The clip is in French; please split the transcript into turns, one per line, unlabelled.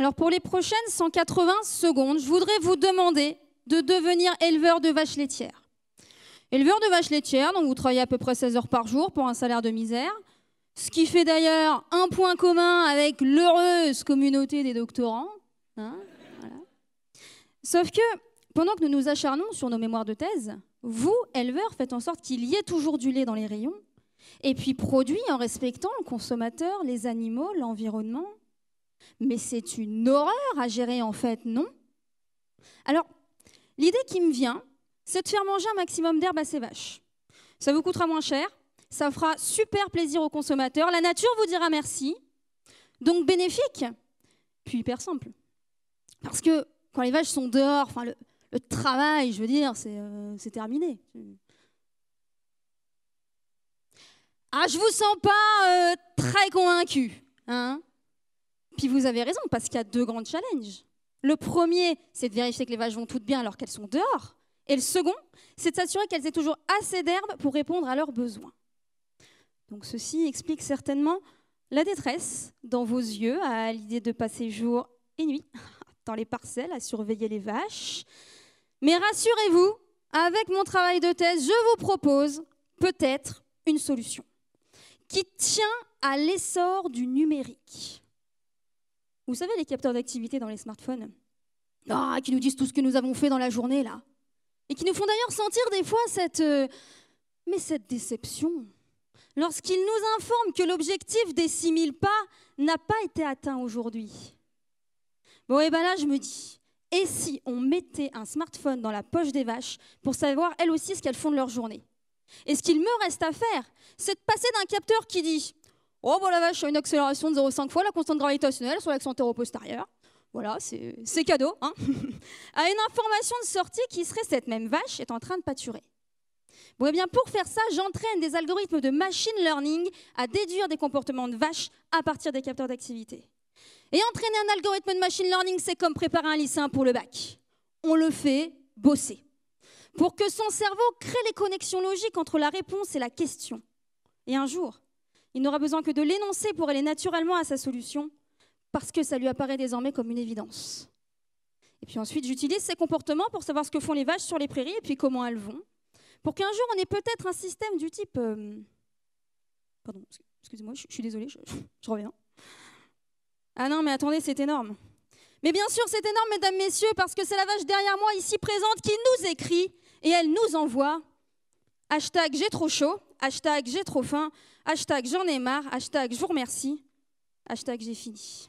Alors pour les prochaines 180 secondes, je voudrais vous demander de devenir éleveur de vaches laitières. Éleveur de vaches laitières, donc vous travaillez à peu près 16 heures par jour pour un salaire de misère, ce qui fait d'ailleurs un point commun avec l'heureuse communauté des doctorants. Hein, Sauf que pendant que nous nous acharnons sur nos mémoires de thèse, vous, éleveurs, faites en sorte qu'il y ait toujours du lait dans les rayons, et puis produit en respectant le consommateur, les animaux, l'environnement. Mais c'est une horreur à gérer en fait, non Alors, l'idée qui me vient, c'est de faire manger un maximum d'herbe à ces vaches. Ça vous coûtera moins cher, ça fera super plaisir aux consommateurs, la nature vous dira merci, donc bénéfique, puis hyper simple. Parce que quand les vaches sont dehors, enfin le, travail, je veux dire, euh, c'est terminé. Ah, je vous sens pas euh, très convaincu. Hein puis vous avez raison, parce qu'il y a deux grands challenges. Le premier, c'est de vérifier que les vaches vont toutes bien alors qu'elles sont dehors. Et le second, c'est de s'assurer qu'elles aient toujours assez d'herbe pour répondre à leurs besoins. Donc ceci explique certainement la détresse dans vos yeux à l'idée de passer jour et nuit dans les parcelles à surveiller les vaches. Mais rassurez-vous, avec mon travail de thèse, je vous propose peut-être une solution qui tient à l'essor du numérique. Vous savez, les capteurs d'activité dans les smartphones ah, qui nous disent tout ce que nous avons fait dans la journée, là. Et qui nous font d'ailleurs sentir des fois cette... Euh, mais cette déception. Lorsqu'ils nous informent que l'objectif des 6000 pas n'a pas été atteint aujourd'hui. Bon, et eh ben là, je me dis, et si on mettait un smartphone dans la poche des vaches pour savoir elles aussi ce qu'elles font de leur journée Et ce qu'il me reste à faire, c'est de passer d'un capteur qui dit Oh, bah, la vache, une accélération de 0,5 fois la constante gravitationnelle sur l'accent postérieur. Voilà, c'est cadeau. Hein à une information de sortie qui serait cette même vache est en train de pâturer. Bon, eh bien, pour faire ça, j'entraîne des algorithmes de machine learning à déduire des comportements de vaches à partir des capteurs d'activité. Et entraîner un algorithme de machine learning, c'est comme préparer un lycéen pour le bac. On le fait bosser. Pour que son cerveau crée les connexions logiques entre la réponse et la question. Et un jour, il n'aura besoin que de l'énoncer pour aller naturellement à sa solution, parce que ça lui apparaît désormais comme une évidence. Et puis ensuite, j'utilise ces comportements pour savoir ce que font les vaches sur les prairies et puis comment elles vont, pour qu'un jour on ait peut-être un système du type... Euh, pardon, excusez-moi, je suis désolée, je, je reviens. Ah non, mais attendez, c'est énorme. Mais bien sûr, c'est énorme, mesdames, messieurs, parce que c'est la vache derrière moi, ici présente, qui nous écrit et elle nous envoie Hashtag j'ai trop chaud, hashtag j'ai trop faim, hashtag j'en ai marre, hashtag je vous remercie, hashtag j'ai fini.